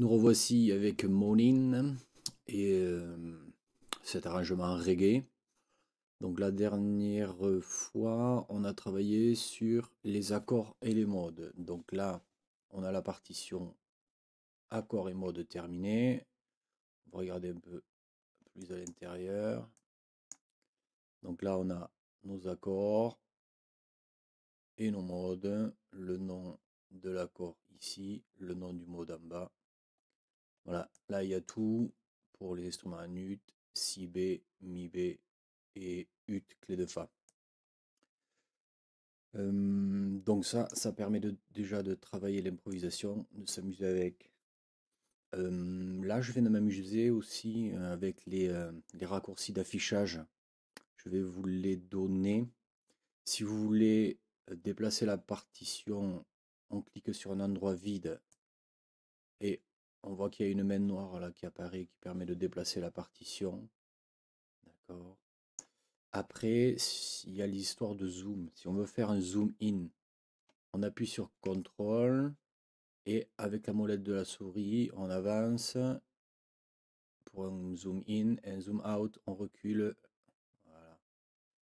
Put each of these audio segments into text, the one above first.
Nous revoici avec molin et euh, cet arrangement reggae. Donc la dernière fois, on a travaillé sur les accords et les modes. Donc là, on a la partition accords et modes terminée. On va regarder un peu plus à l'intérieur. Donc là, on a nos accords et nos modes, le nom de l'accord ici, le nom du mode en bas voilà, là il y a tout pour les instruments à NUT, si b mi b et UT, clé de Fa. donc ça, ça permet de, déjà de travailler l'improvisation, de s'amuser avec. là, je viens de m'amuser aussi avec les, les raccourcis d'affichage. Je vais vous les donner. Si vous voulez déplacer la partition, on clique sur un endroit vide et on voit qu'il y a une main noire là qui apparaît, qui permet de déplacer la partition. D'accord. Après, il y a l'histoire de zoom. Si on veut faire un zoom in, on appuie sur CTRL et avec la molette de la souris, on avance pour un zoom in, un zoom out, on recule.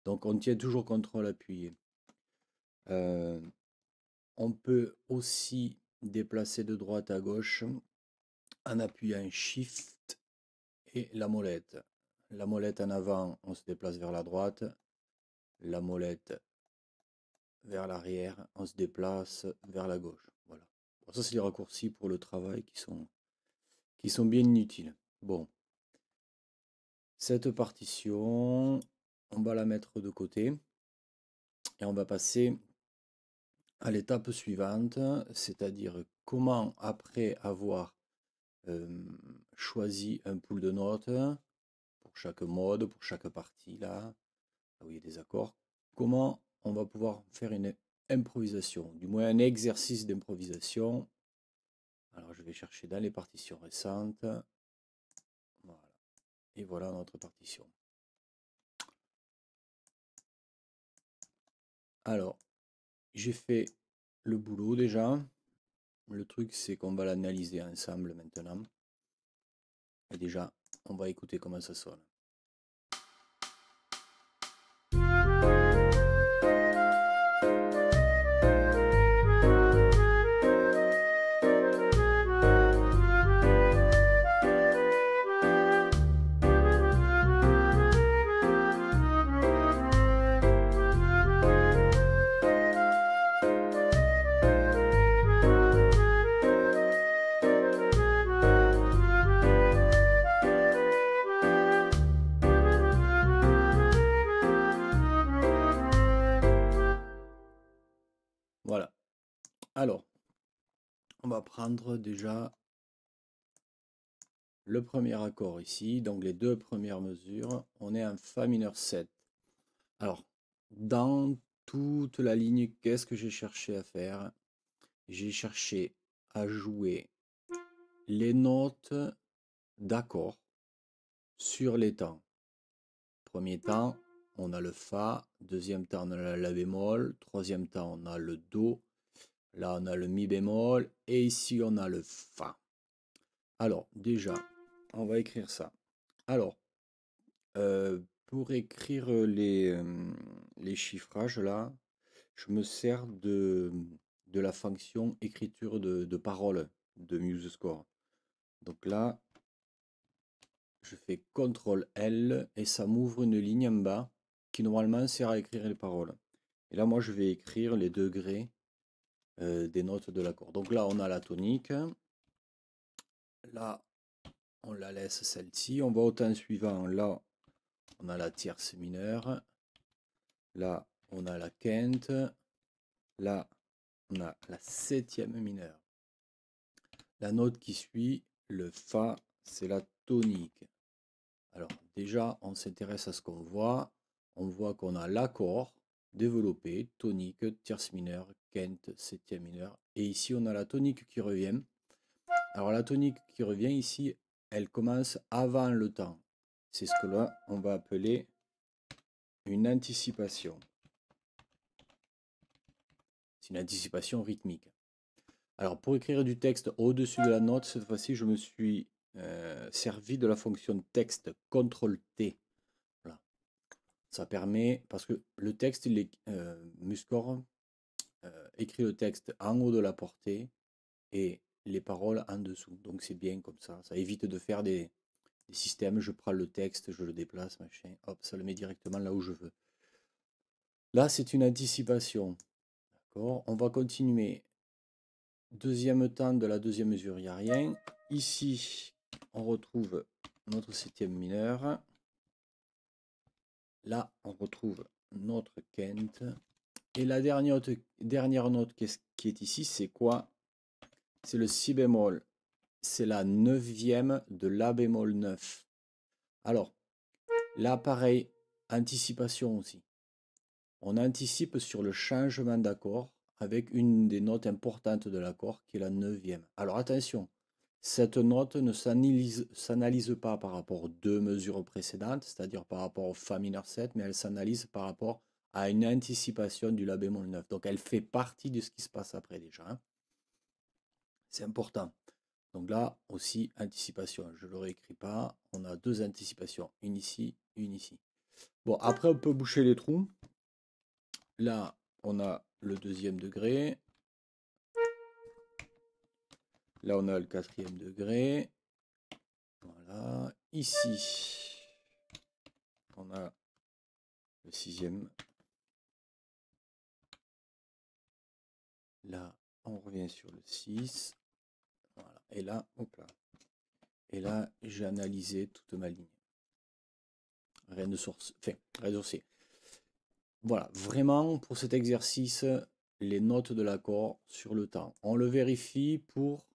Donc on tient toujours CTRL appuyé. Euh, on peut aussi déplacer de droite à gauche appuyant Shift et la molette. La molette en avant, on se déplace vers la droite. La molette vers l'arrière, on se déplace vers la gauche. Voilà. ça, c'est les raccourcis pour le travail qui sont, qui sont bien inutiles. Bon. Cette partition, on va la mettre de côté. Et on va passer à l'étape suivante, c'est-à-dire comment, après avoir choisi un pool de notes pour chaque mode, pour chaque partie, là, où il y a des accords. Comment on va pouvoir faire une improvisation, du moins un exercice d'improvisation. Alors je vais chercher dans les partitions récentes. Et voilà notre partition. Alors, j'ai fait le boulot déjà. Le truc, c'est qu'on va l'analyser ensemble maintenant. Et déjà, on va écouter comment ça sonne. Alors, on va prendre déjà le premier accord ici, donc les deux premières mesures, on est un Fa mineur 7. Alors, dans toute la ligne, qu'est-ce que j'ai cherché à faire J'ai cherché à jouer les notes d'accord sur les temps. Premier temps, on a le Fa, deuxième temps, on a la bémol, troisième temps, on a le Do, Là, on a le mi bémol et ici, on a le fa. Alors, déjà, on va écrire ça. Alors, euh, pour écrire les, euh, les chiffrages, là, je me sers de, de la fonction écriture de, de parole de MuseScore. Donc là, je fais CTRL L et ça m'ouvre une ligne en bas qui normalement sert à écrire les paroles. Et là, moi, je vais écrire les degrés euh, des notes de l'accord. Donc là, on a la tonique. Là, on la laisse celle-ci. On va au temps suivant. Là, on a la tierce mineure. Là, on a la quinte. Là, on a la septième mineure. La note qui suit, le Fa, c'est la tonique. Alors déjà, on s'intéresse à ce qu'on voit. On voit qu'on a l'accord Développé, tonique, tierce mineure, quinte, septième mineure. Et ici, on a la tonique qui revient. Alors la tonique qui revient ici, elle commence avant le temps. C'est ce que là, on va appeler une anticipation. C'est une anticipation rythmique. Alors pour écrire du texte au-dessus de la note, cette fois-ci, je me suis euh, servi de la fonction texte CTRL-T. Ça permet, parce que le texte, il euh, Muscor euh, écrit le texte en haut de la portée et les paroles en dessous. Donc c'est bien comme ça. Ça évite de faire des, systèmes. Je prends le texte, je le déplace, machin. Hop, ça le met directement là où je veux. Là, c'est une anticipation. D'accord On va continuer. Deuxième temps de la deuxième mesure, il n'y a rien. Ici, on retrouve notre septième mineur. Là, on retrouve notre Kent. Et la dernière, note qui est, qui est ici, c'est quoi C'est le si bémol. C'est la neuvième de la bémol 9. Alors, là, pareil, anticipation aussi. On anticipe sur le changement d'accord avec une des notes importantes de l'accord qui est la neuvième. Alors attention, cette note ne s'analyse pas par rapport aux deux mesures précédentes, c'est-à-dire par rapport au Fa mineur 7, mais elle s'analyse par rapport à une anticipation du La bémol 9. Donc elle fait partie de ce qui se passe après déjà. Hein. C'est important. Donc là aussi, anticipation. Je ne le réécris pas. On a deux anticipations, une ici, une ici. Bon, après on peut boucher les trous. Là, on a le deuxième degré. Là, on a le quatrième degré. Voilà. Ici, on a le sixième. Là, on revient sur le 6. Voilà. Et là, hop là. Et là, j'ai analysé toute ma ligne. Rien de source. Enfin, rien Voilà. Vraiment, pour cet exercice, les notes de l'accord sur le temps. On le vérifie pour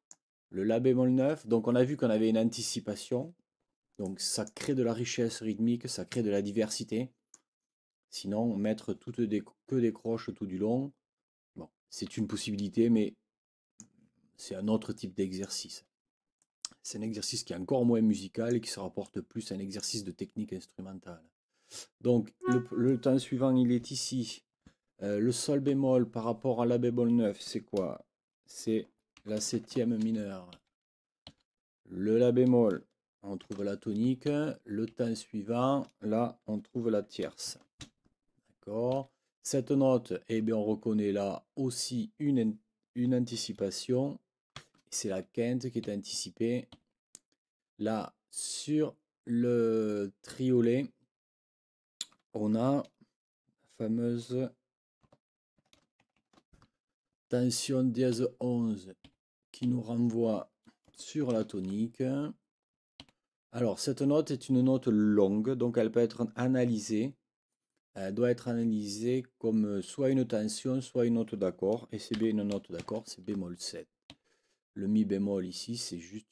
le La bémol 9. Donc on a vu qu'on avait une anticipation. Donc ça crée de la richesse rythmique, ça crée de la diversité. Sinon, mettre toutes que des croches tout du long, bon, c'est une possibilité, mais c'est un autre type d'exercice. C'est un exercice qui est encore moins musical et qui se rapporte plus à un exercice de technique instrumentale. Donc le, temps suivant, il est ici. Euh, le sol bémol par rapport à la bémol 9, c'est quoi C'est la septième mineure, le La bémol, on trouve la tonique, le temps suivant, là on trouve la tierce. D'accord Cette note, eh bien, on reconnaît là aussi une, une anticipation, c'est la quinte qui est anticipée. Là, sur le triolet, on a la fameuse tension dièse 11 nous renvoie sur la tonique. Alors, cette note est une note longue, donc elle peut être analysée. Elle doit être analysée comme soit une tension, soit une note d'accord. Et c'est bien une note d'accord, c'est bémol 7. Le mi bémol ici, c'est juste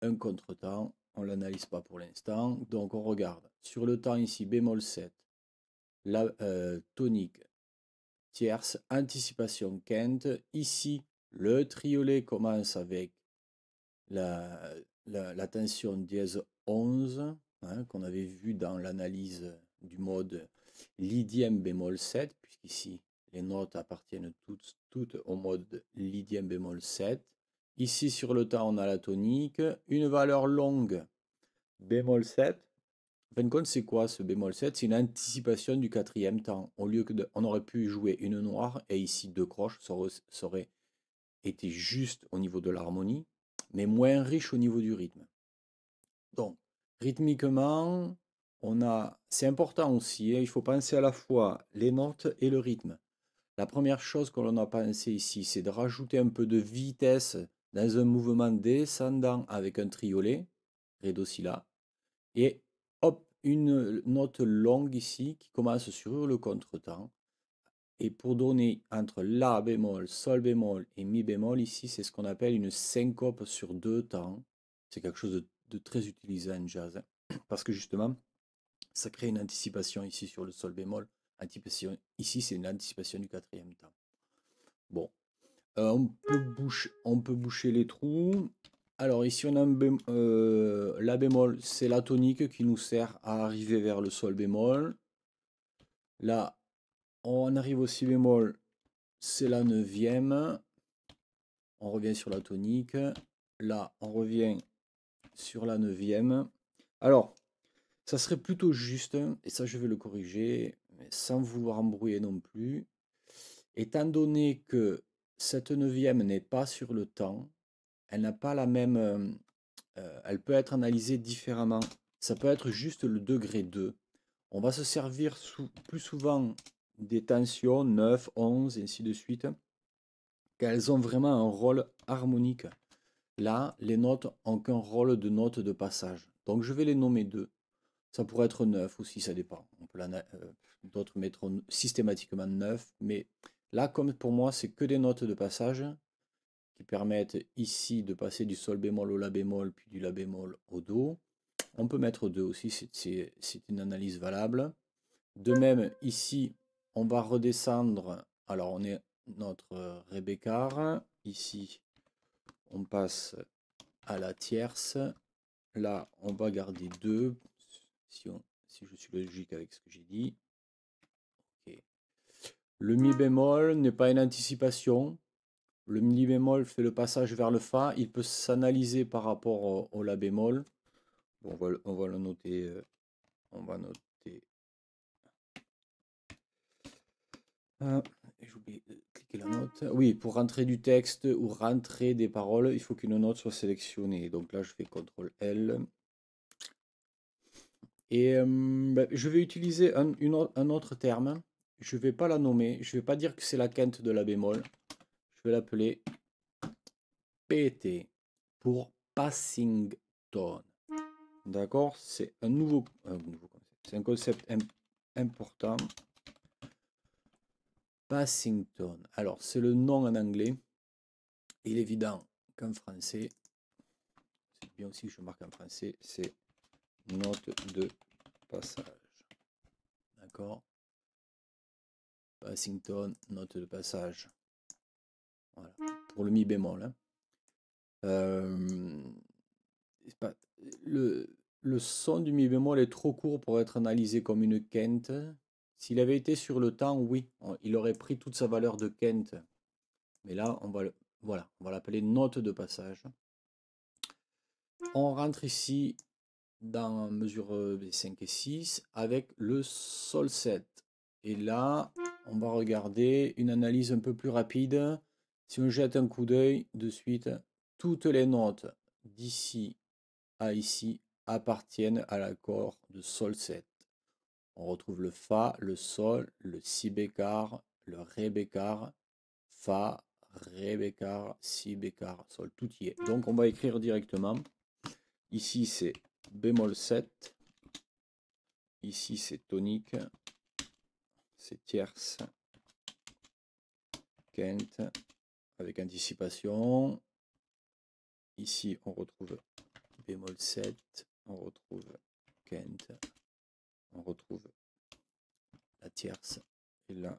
un contretemps. On l'analyse pas pour l'instant. Donc, on regarde. Sur le temps ici, bémol 7, la euh, tonique tierce, anticipation quinte. Ici, le triolet commence avec la, tension dièse 11, hein, qu'on avait vu dans l'analyse du mode lydien bémol 7, puisqu'ici les notes appartiennent toutes, au mode lydien bémol 7. Ici sur le temps, on a la tonique, une valeur longue bémol 7. En fin de compte, c'est quoi ce bémol 7 C'est une anticipation du quatrième temps. Au lieu on aurait pu jouer une noire et ici deux croches, ça était juste au niveau de l'harmonie, mais moins riche au niveau du rythme. Donc, rythmiquement, on a, c'est important aussi, hein, il faut penser à la fois les notes et le rythme. La première chose que l'on a pensé ici, c'est de rajouter un peu de vitesse dans un mouvement descendant avec un triolet, ré et hop, une note longue ici qui commence sur le contretemps et pour donner entre La bémol, Sol bémol et Mi bémol, ici, c'est ce qu'on appelle une syncope sur deux temps. C'est quelque chose de, très utilisé en jazz. Hein. parce que justement, ça crée une anticipation ici sur le Sol bémol. Anticipation, ici, c'est une anticipation du quatrième temps. Bon. Euh, on, peut boucher, on peut boucher les trous. Alors ici, on a un bémol, euh, La bémol, c'est la tonique qui nous sert à arriver vers le Sol bémol. Là, on arrive au si bémol, c'est la neuvième. On revient sur la tonique. Là, on revient sur la neuvième. Alors, ça serait plutôt juste, et ça je vais le corriger, sans vouloir embrouiller non plus. Étant donné que cette neuvième n'est pas sur le temps, elle n'a pas la même... Euh, euh, elle peut être analysée différemment. Ça peut être juste le degré 2. On va se servir sous, plus souvent des tensions, 9, 11, et ainsi de suite, qu'elles ont vraiment un rôle harmonique. Là, les notes n'ont qu'un rôle de note de passage. Donc je vais les nommer deux. Ça pourrait être 9 aussi, ça dépend. Euh, d'autres mettront systématiquement 9, mais là, comme pour moi, c'est que des notes de passage qui permettent ici de passer du sol bémol au la bémol, puis du la bémol au do. On peut mettre 2 aussi, c'est une analyse valable. De même, ici, on va redescendre. Alors, on est notre euh, Rebecca. Ici, on passe à la tierce. Là, on va garder deux si, on, si je suis logique avec ce que j'ai dit. Le mi bémol n'est pas une anticipation. Le mi bémol fait le passage vers le fa. Il peut s'analyser par rapport au, la bémol. Bon, on va le noter. Euh, on va noter Ah, j'ai oublié euh, cliquer la mmh. note. Oui, pour rentrer du texte ou rentrer des paroles, il faut qu'une note soit sélectionnée. Donc là, je fais CTRL L. Et ben, je vais utiliser un, autre terme. Je ne vais pas la nommer. Je ne vais pas dire que c'est la quinte de la bémol. Je vais l'appeler PT pour passing tone. D'accord C'est un nouveau, euh, concept. C'est un concept important Passington. Alors, c'est le nom en anglais. Il est évident qu'en français, c'est bien aussi que je marque en français, c'est note de passage. D'accord Passington, note de passage. Voilà, pour le mi bémol. Hein. Euh, pas, le, le son du mi bémol est trop court pour être analysé comme une quinte. S'il avait été sur le temps, oui, il aurait pris toute sa valeur de Kent. Mais là, on va voilà, on va l'appeler note de passage. On rentre ici dans mesure 5 euh, et 6 avec le sol 7. Et là, on va regarder une analyse un peu plus rapide. Si on jette un coup d'œil de suite, toutes les notes d'ici à ici appartiennent à l'accord de sol 7. On retrouve le Fa, le Sol, le Si bécard, le Ré bécard, Fa, Ré bécard, Si bécar, Sol, tout y est. Donc on va écrire directement. Ici c'est bémol 7. Ici c'est tonique. C'est tierce. Kent avec anticipation. Ici on retrouve bémol 7. On retrouve Kent on retrouve la tierce et là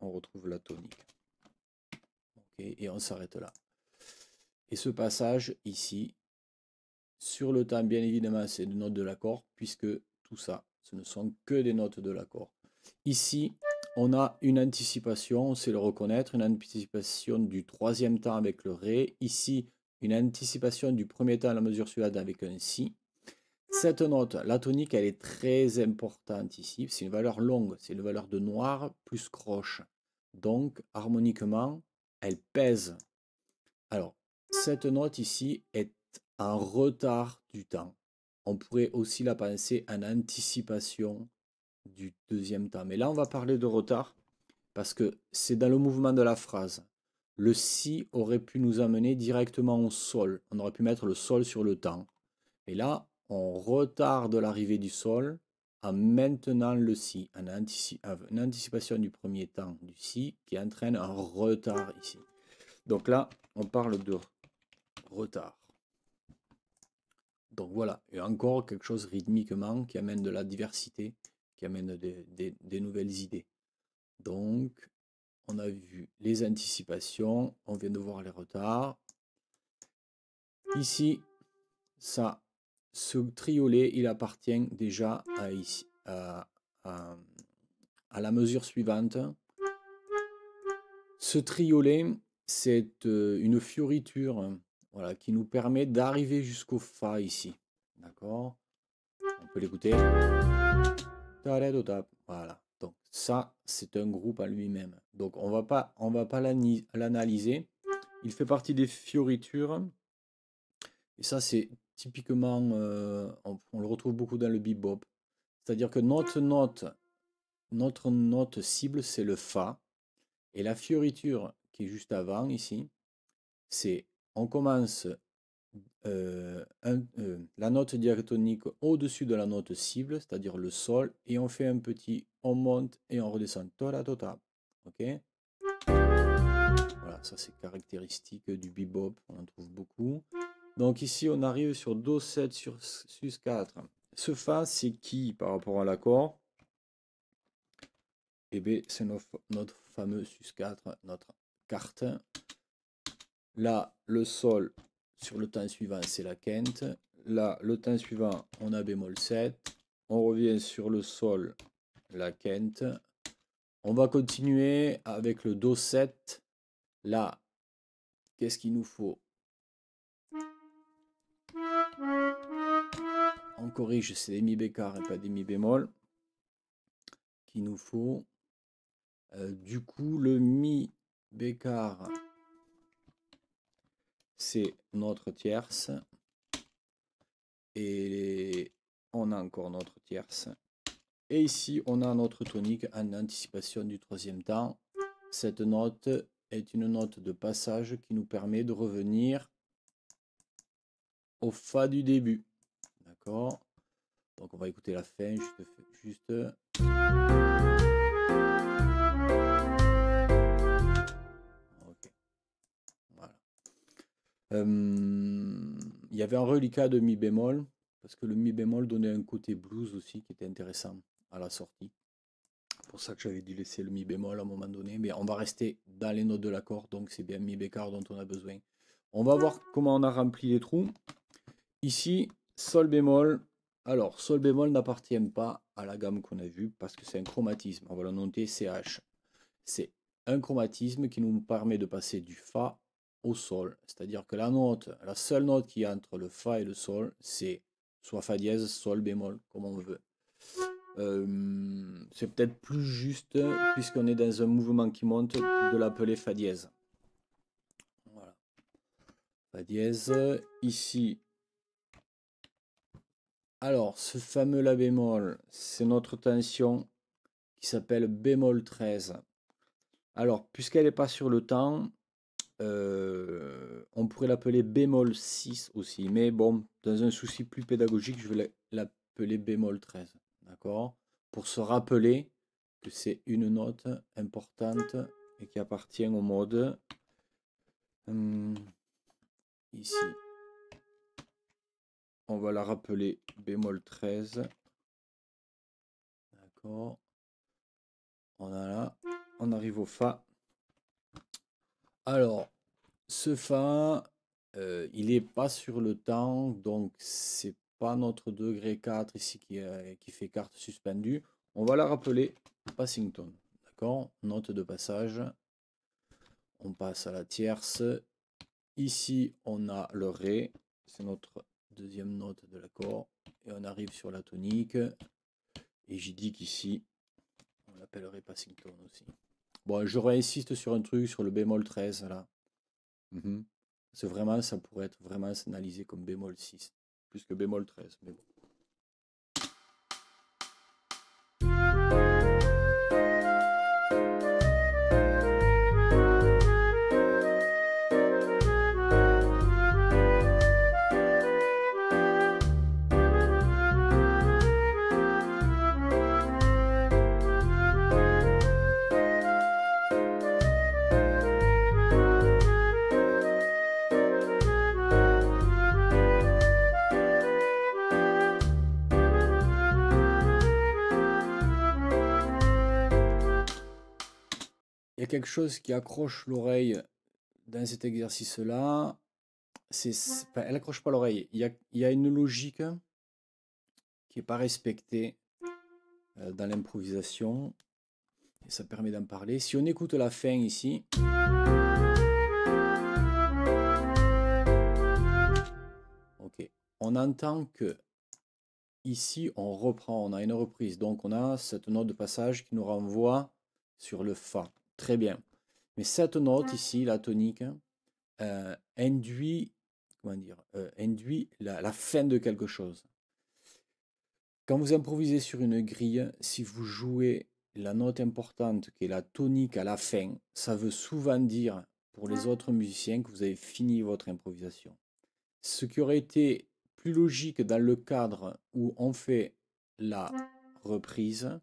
on retrouve la tonique. et on s'arrête là. Et ce passage ici, sur le temps, bien évidemment, c'est une notes de l'accord, puisque tout ça, ce ne sont que des notes de l'accord. Ici, on a une anticipation, c'est le reconnaître, une anticipation du troisième temps avec le Ré. Ici, une anticipation du premier temps à la mesure suivante avec un Si. Cette note, la tonique, elle est très importante ici. C'est une valeur longue, c'est une valeur de noir plus croche. Donc, harmoniquement, elle pèse. Alors, cette note ici est un retard du temps. On pourrait aussi la penser en anticipation du deuxième temps. Mais là, on va parler de retard parce que c'est dans le mouvement de la phrase. Le si aurait pu nous amener directement au sol. On aurait pu mettre le sol sur le temps. Et là, on retarde l'arrivée du sol en maintenant le si, en, anticipation du premier temps du si qui entraîne un retard ici. Donc là, on parle de retard. Donc voilà, et encore quelque chose rythmiquement qui amène de la diversité, qui amène des nouvelles idées. Donc, on a vu les anticipations, on vient de voir les retards. Ici, ça ce triolet, il appartient déjà à, ici, à, la mesure suivante. Ce triolet, c'est euh, une fioriture voilà, qui nous permet d'arriver jusqu'au Fa ici. D'accord On peut l'écouter. Voilà. Donc ça, c'est un groupe à lui-même. Donc on va pas, on va pas l'analyser. Il fait partie des fioritures. Et ça, c'est typiquement, euh, on, le retrouve beaucoup dans le bebop. C'est-à-dire que ah. notre note, notre note cible, c'est le Fa. Et la fioriture qui est juste avant ici, c'est on commence euh, euh, la note diatonique au-dessus de la note cible, c'est-à-dire le sol, et on fait un petit, on monte et on redescend. tota. tota. Ok Voilà, ça c'est caractéristique du bebop, on en trouve beaucoup. Donc ici, on arrive sur Do 7 sur Sus 4. Ce Fa, c'est qui par rapport à l'accord Eh bien, c'est notre, fameux Sus 4, notre carte. Là, le Sol sur le temps suivant, c'est la quinte. Là, le temps suivant, on a bémol 7. On revient sur le Sol, la quinte. On va continuer avec le Do 7. Là, qu'est-ce qu'il nous faut on corrige, c'est mi bécard et pas des mi bémol qu'il nous faut. Euh, du coup, le mi bécard, c'est notre tierce. Et on a encore notre tierce. Et ici, on a notre tonique en anticipation du troisième temps. Cette note est une note de passage qui nous permet de revenir au Fa du début. Donc on va écouter la fin, juste. juste. Il y avait un reliquat de mi bémol, parce que le mi bémol donnait un côté blues aussi qui était intéressant à la sortie. pour ça que j'avais dû laisser le mi bémol à un moment donné, mais on va rester dans les notes de l'accord, donc c'est bien mi bécard dont on a besoin. On va voir comment on a rempli les trous. Ici, Sol bémol. Alors, Sol bémol n'appartient pas à la gamme qu'on a vue parce que c'est un chromatisme. On va le CH. C'est un chromatisme qui nous permet de passer du Fa au Sol. C'est-à-dire que la note, la seule note qui entre le Fa et le Sol, c'est soit Fa dièse, Sol bémol, comme on veut. Euh, c'est peut-être plus juste, puisqu'on est dans un mouvement qui monte, de l'appeler Fa dièse. Voilà. Fa dièse. Ici, alors, ce fameux La bémol, c'est notre tension qui s'appelle bémol 13. Alors, puisqu'elle n'est pas sur le temps, euh, on pourrait l'appeler bémol 6 aussi. Mais bon, dans un souci plus pédagogique, je vais l'appeler bémol 13. D'accord Pour se rappeler que c'est une note importante et qui appartient au mode. Hum, ici. On va la rappeler bémol 13. D'accord. On a là. On arrive au Fa. Alors, ce Fa, euh, il n'est pas sur le temps, donc c'est pas notre degré 4 ici qui, euh, qui fait carte suspendue. On va la rappeler passing Passington. D'accord Note de passage. On passe à la tierce. Ici, on a le Ré. C'est notre deuxième note de l'accord, et on arrive sur la tonique, et j'ai dit qu'ici, on l'appellerait passing tone aussi. Bon, je réinsiste sur un truc, sur le bémol 13, là. Mmh C'est vraiment, ça pourrait être vraiment analysé comme bémol 6, plus que bémol 13, mais bon. chose qui accroche l'oreille dans cet exercice-là, c'est, elle accroche pas l'oreille. Il y a, une logique qui est pas respectée euh, dans l'improvisation. Et ça permet d'en parler. Si on écoute la fin ici. Ok. On entend que ici, on reprend, on a une reprise. Donc on a cette note de passage qui nous renvoie sur le Fa. Très bien. Mais cette note ici, la tonique, euh, induit, comment dire, euh, la, fin de quelque chose. Quand vous improvisez sur une grille, si vous jouez la note importante qui est la tonique à la fin, ça veut souvent dire pour les autres musiciens que vous avez fini votre improvisation. Ce qui aurait été plus logique dans le cadre où on fait la reprise,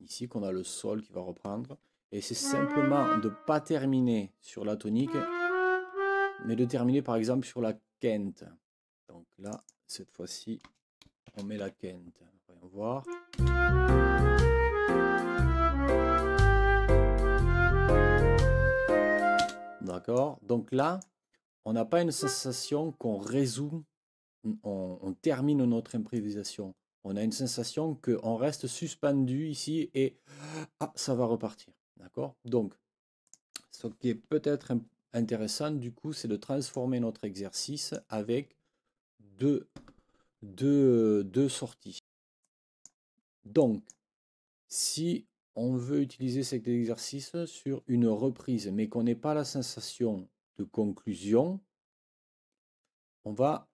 ici qu'on a le sol qui va reprendre, et c'est simplement de ne pas terminer sur la tonique, mais de terminer par exemple sur la quinte. Donc là, cette fois-ci, on met la quinte. Voyons voir. D'accord Donc là, on n'a pas une sensation qu'on résout, on, termine notre improvisation. On a une sensation qu'on reste suspendu ici et ah, ça va repartir. D'accord Donc, ce qui est peut-être intéressant, du coup, c'est de transformer notre exercice avec deux, deux sorties. Donc, si on veut utiliser cet exercice sur une reprise, mais qu'on n'ait pas la sensation de conclusion, on va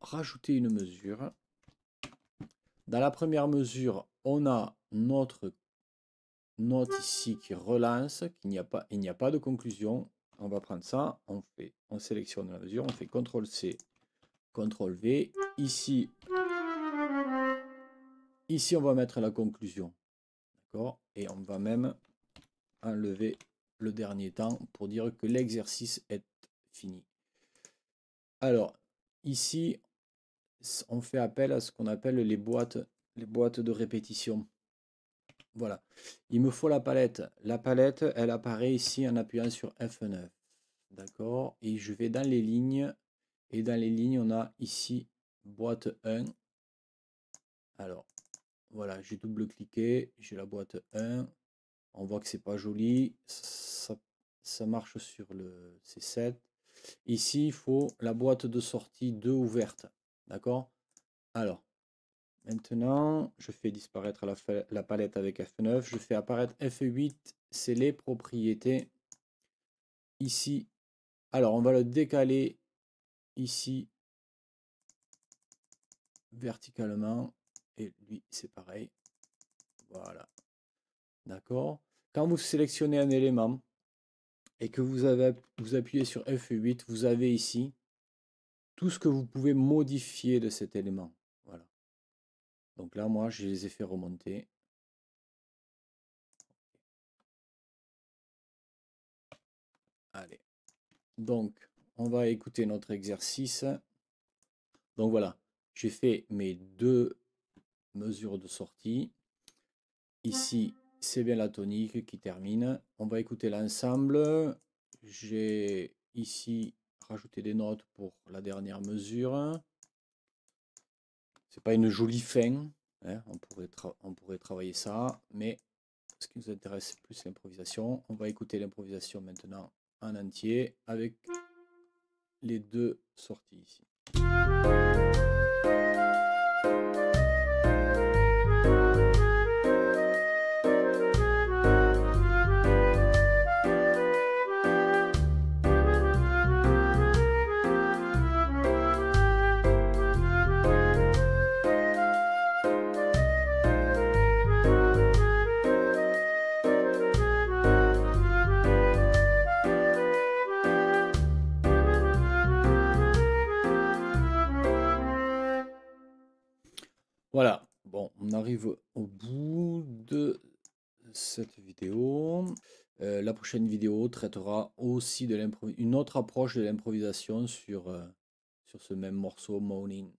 rajouter une mesure. Dans la première mesure, on a notre note ici qui relance, qu'il n'y a, pas, il n'y a pas de conclusion. On va prendre ça, on, fait, on sélectionne la mesure, on fait CTRL-C, CTRL-V. Ici, ici, on va mettre la conclusion. D'accord Et on va même enlever le dernier temps pour dire que l'exercice est fini. Alors, ici, on fait appel à ce qu'on appelle les boîtes, les boîtes de répétition. Voilà. Il me faut la palette. La palette, elle apparaît ici en appuyant sur F9. D'accord Et je vais dans les lignes. Et dans les lignes, on a ici boîte 1. Alors, voilà, j'ai double-cliqué. J'ai la boîte 1. On voit que c'est pas joli. Ça, ça marche sur le C7. Ici, il faut la boîte de sortie 2 ouverte. D'accord Alors, Maintenant, je fais disparaître la, la, palette avec F9. Je fais apparaître F8, c'est les propriétés. Ici, alors on va le décaler ici verticalement. Et lui, c'est pareil. Voilà. D'accord Quand vous sélectionnez un élément et que vous, avez, vous appuyez sur F8, vous avez ici tout ce que vous pouvez modifier de cet élément. Donc là, moi, je les ai fait remonter. Allez. Donc, on va écouter notre exercice. Donc voilà, j'ai fait mes deux mesures de sortie. Ici, c'est bien la tonique qui termine. On va écouter l'ensemble. J'ai ici rajouté des notes pour la dernière mesure. C'est pas une jolie fin, hein, on, pourrait on pourrait travailler ça, mais ce qui nous intéresse, c'est plus l'improvisation. On va écouter l'improvisation maintenant en entier avec les deux sorties ici. Euh, la prochaine vidéo traitera aussi de une autre approche de l'improvisation sur, euh, sur ce même morceau Morning.